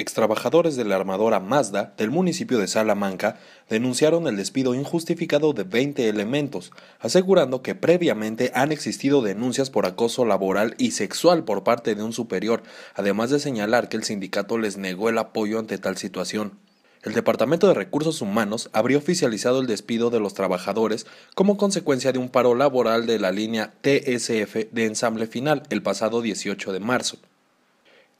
Extrabajadores de la armadora Mazda del municipio de Salamanca denunciaron el despido injustificado de 20 elementos, asegurando que previamente han existido denuncias por acoso laboral y sexual por parte de un superior, además de señalar que el sindicato les negó el apoyo ante tal situación. El Departamento de Recursos Humanos habría oficializado el despido de los trabajadores como consecuencia de un paro laboral de la línea TSF de ensamble final el pasado 18 de marzo.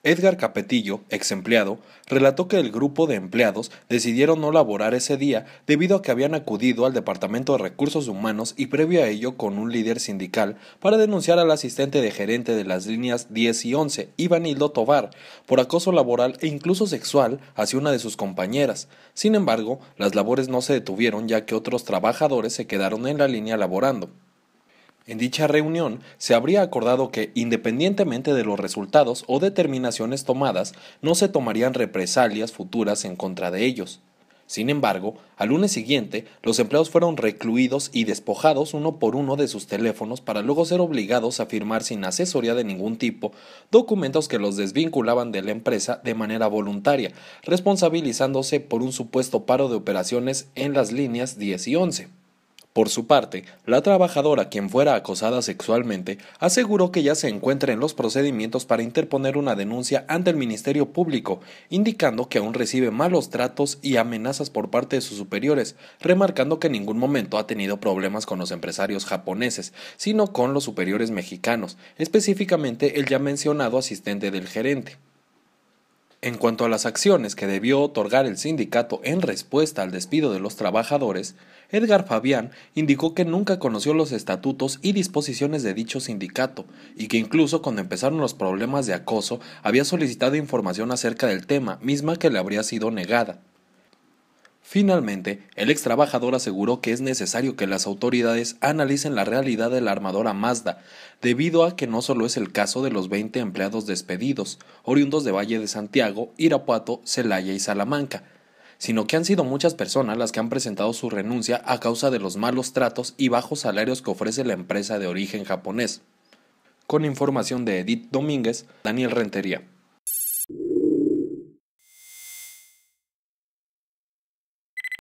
Edgar Capetillo, ex empleado, relató que el grupo de empleados decidieron no laborar ese día debido a que habían acudido al Departamento de Recursos Humanos y previo a ello con un líder sindical para denunciar al asistente de gerente de las líneas 10 y 11, Ivanildo Tovar, por acoso laboral e incluso sexual hacia una de sus compañeras. Sin embargo, las labores no se detuvieron ya que otros trabajadores se quedaron en la línea laborando. En dicha reunión se habría acordado que, independientemente de los resultados o determinaciones tomadas, no se tomarían represalias futuras en contra de ellos. Sin embargo, al lunes siguiente, los empleados fueron recluidos y despojados uno por uno de sus teléfonos para luego ser obligados a firmar sin asesoría de ningún tipo documentos que los desvinculaban de la empresa de manera voluntaria, responsabilizándose por un supuesto paro de operaciones en las líneas 10 y 11. Por su parte, la trabajadora quien fuera acosada sexualmente aseguró que ya se encuentra en los procedimientos para interponer una denuncia ante el Ministerio Público, indicando que aún recibe malos tratos y amenazas por parte de sus superiores, remarcando que en ningún momento ha tenido problemas con los empresarios japoneses, sino con los superiores mexicanos, específicamente el ya mencionado asistente del gerente. En cuanto a las acciones que debió otorgar el sindicato en respuesta al despido de los trabajadores, Edgar Fabián indicó que nunca conoció los estatutos y disposiciones de dicho sindicato, y que incluso cuando empezaron los problemas de acoso había solicitado información acerca del tema, misma que le habría sido negada. Finalmente, el ex trabajador aseguró que es necesario que las autoridades analicen la realidad de la armadora Mazda, debido a que no solo es el caso de los 20 empleados despedidos, oriundos de Valle de Santiago, Irapuato, Celaya y Salamanca, sino que han sido muchas personas las que han presentado su renuncia a causa de los malos tratos y bajos salarios que ofrece la empresa de origen japonés. Con información de Edith Domínguez, Daniel Rentería.